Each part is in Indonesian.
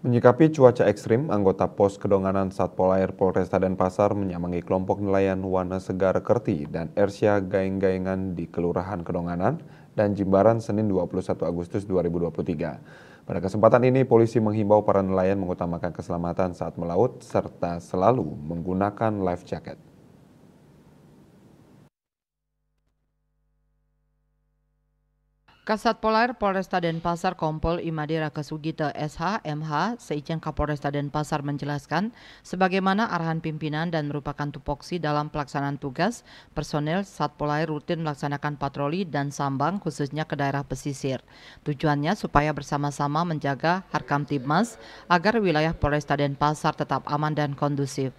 Menyikapi cuaca ekstrim, anggota pos kedonganan Satpol Air Polresta dan Pasar menyambangi kelompok nelayan Wana Segar Kerti dan ersia Gaing-Gaingan di Kelurahan Kedonganan dan Jimbaran Senin 21 Agustus 2023. Pada kesempatan ini, polisi menghimbau para nelayan mengutamakan keselamatan saat melaut serta selalu menggunakan life jacket. Kasat Polair Polresta Denpasar Kompol Imadira Kesugita SH MH seijen Kapolresta Denpasar menjelaskan sebagaimana arahan pimpinan dan merupakan tupoksi dalam pelaksanaan tugas personel Satpolair rutin melaksanakan patroli dan sambang khususnya ke daerah pesisir. Tujuannya supaya bersama-sama menjaga Harkam timmas agar wilayah Polresta Denpasar tetap aman dan kondusif.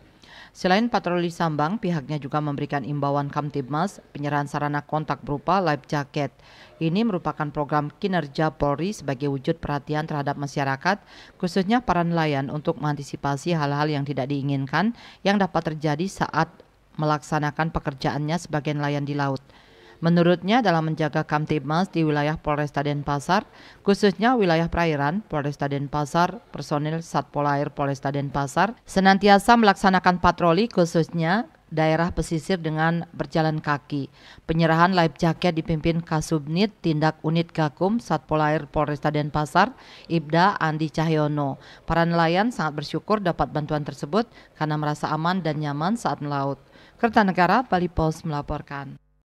Selain patroli sambang, pihaknya juga memberikan imbauan Kamtibmas penyerahan sarana kontak berupa life jacket. Ini merupakan program kinerja Polri sebagai wujud perhatian terhadap masyarakat, khususnya para nelayan untuk mengantisipasi hal-hal yang tidak diinginkan yang dapat terjadi saat melaksanakan pekerjaannya sebagai nelayan di laut. Menurutnya dalam menjaga kamtipmas di wilayah Polresta Denpasar, khususnya wilayah perairan Polresta Denpasar, personil Satpol Air Polresta Denpasar senantiasa melaksanakan patroli khususnya daerah pesisir dengan berjalan kaki. Penyerahan live jaket dipimpin Kasubnit Tindak Unit Gakum Satpol Air Polresta Denpasar, Ibda Andi Cahyono. Para nelayan sangat bersyukur dapat bantuan tersebut karena merasa aman dan nyaman saat melaut. Kertanegara, Bali Post melaporkan.